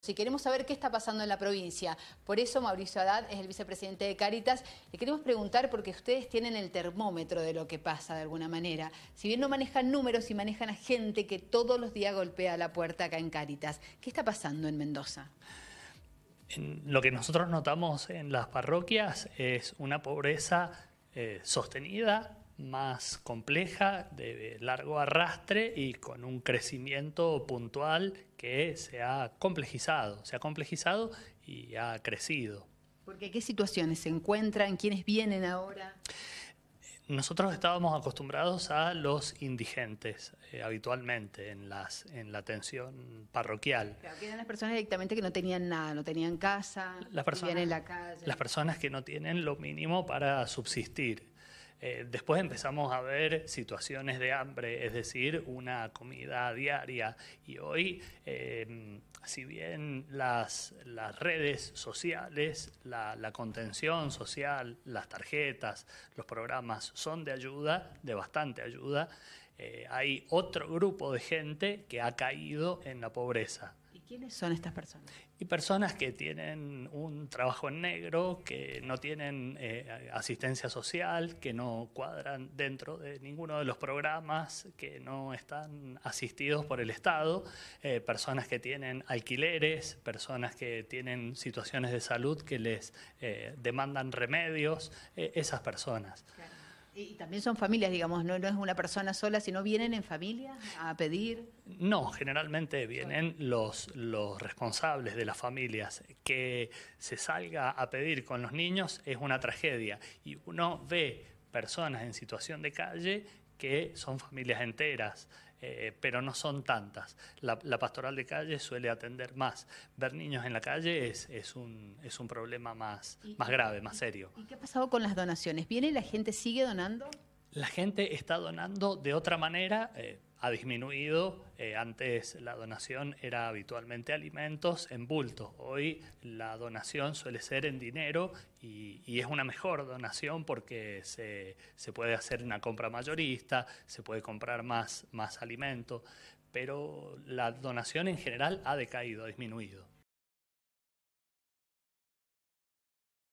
Si queremos saber qué está pasando en la provincia, por eso Mauricio Haddad es el vicepresidente de Caritas le queremos preguntar porque ustedes tienen el termómetro de lo que pasa de alguna manera. Si bien no manejan números y manejan a gente que todos los días golpea la puerta acá en Caritas. ¿qué está pasando en Mendoza? lo que nosotros notamos en las parroquias es una pobreza eh, sostenida, más compleja, de largo arrastre y con un crecimiento puntual que se ha complejizado, se ha complejizado y ha crecido. Porque qué situaciones se encuentran, quiénes vienen ahora. Nosotros estábamos acostumbrados a los indigentes eh, habitualmente en, las, en la atención parroquial. eran las personas directamente que no tenían nada, no tenían casa, las personas, en la calle. Las personas que no tienen lo mínimo para subsistir. Eh, después empezamos a ver situaciones de hambre, es decir, una comida diaria. Y hoy, em, si bien las, redes sociales, la, contención social, las tarjetas, los programas son de ayuda, de bastante ayuda, eh, hay otro grupo de gente que ha caído en la pobreza. ¿Quiénes son estas personas? Y personas que tienen un trabajo en negro, que no tienen eh, asistencia social, que no cuadran dentro de ninguno de los programas, que no están asistidos por el Estado, eh, personas que tienen alquileres, personas que tienen situaciones de salud que les eh, demandan remedios, esas personas. Y también son familias, digamos, no, es una persona sola, sino vienen en familia a pedir. No, generalmente vienen los, los responsables de las familias. Que se salga a pedir con los niños es una tragedia. Y uno ve personas en situación de calle que son familias enteras, eh, pero no son tantas. La, pastoral de calle suele atender más. Ver niños en la calle es, un, es un problema más, más grave, más serio. ¿Y qué ha pasado con las donaciones? ¿Viene la gente, sigue donando? La gente está donando de otra manera. Eh, ha disminuido. Eh, antes la donación era habitualmente alimentos en bulto. Hoy la donación suele ser en dinero y, es una mejor donación porque se, puede hacer una compra mayorista, se puede comprar más, más alimento, pero la donación en general ha decaído, ha disminuido.